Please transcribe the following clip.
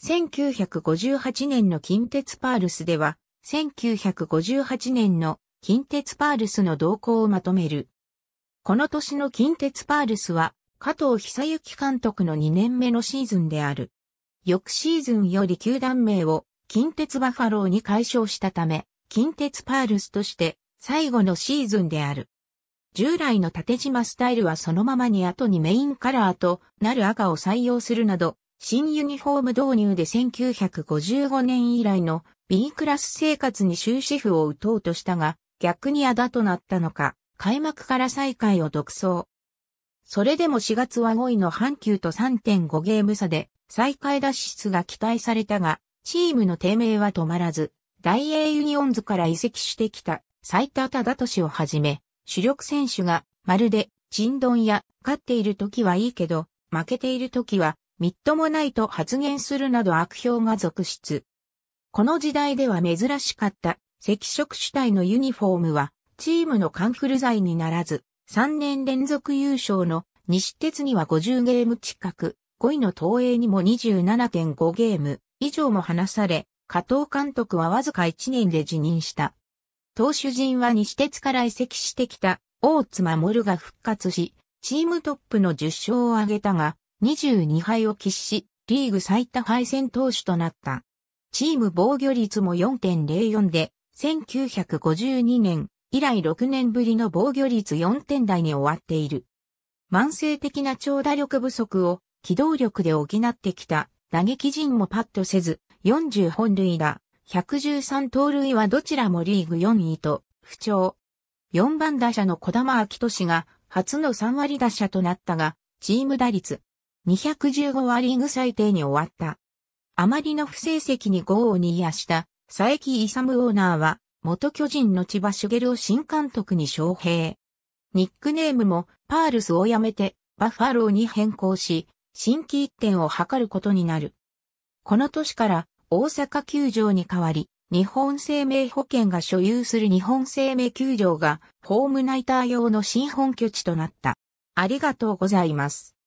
1958年の近鉄パールスでは、1958年の近鉄パールスの動向をまとめる。この年の近鉄パールスは、加藤久幸監督の2年目のシーズンである。翌シーズンより球団名を近鉄バファローに解消したため、近鉄パールスとして最後のシーズンである。従来の縦縞スタイルはそのままに後にメインカラーとなる赤を採用するなど、新ユニフォーム導入で1955年以来の B クラス生活に終止符を打とうとしたが、逆にあだとなったのか、開幕から再開を独走。それでも4月は5位の阪急と3.5ゲーム差で再開脱出が期待されたが、チームの低迷は止まらず、大英ユニオンズから移籍してきた斉田忠俊をはじめ、主力選手がまるで、陳丼や勝っている時はいいけど、負けている時はみっともないと発言するなど悪評が続出。この時代では珍しかった赤色主体のユニフォームはチームのカンフル剤にならず、3年連続優勝の西鉄には50ゲーム近く、5位の東映にも27.5ゲーム以上も離され、加藤監督はわずか1年で辞任した。投手陣は西鉄から移籍してきた大津守が復活し、チームトップの10勝を挙げたが、22敗を喫し、リーグ最多敗戦投手となった。チーム防御率も4.04で、1952年以来6年ぶりの防御率4点台に終わっている。慢性的な長打力不足を機動力で補ってきた打撃陣もパッとせず、40本塁打、113盗塁はどちらもリーグ4位と不調。4番打者の小玉明俊が初の3割打者となったが、チーム打率215ーリーグ最低に終わった。あまりの不成績に豪を逃やした、佐伯勇オーナーは、元巨人の千葉茂を新監督に招聘。ニックネームも、パールスを辞めて、バッファローに変更し、新規一点を図ることになる。この年から大阪球場に代わり、日本生命保険が所有する日本生命球場がホームナイター用の新本拠地となった。ありがとうございます。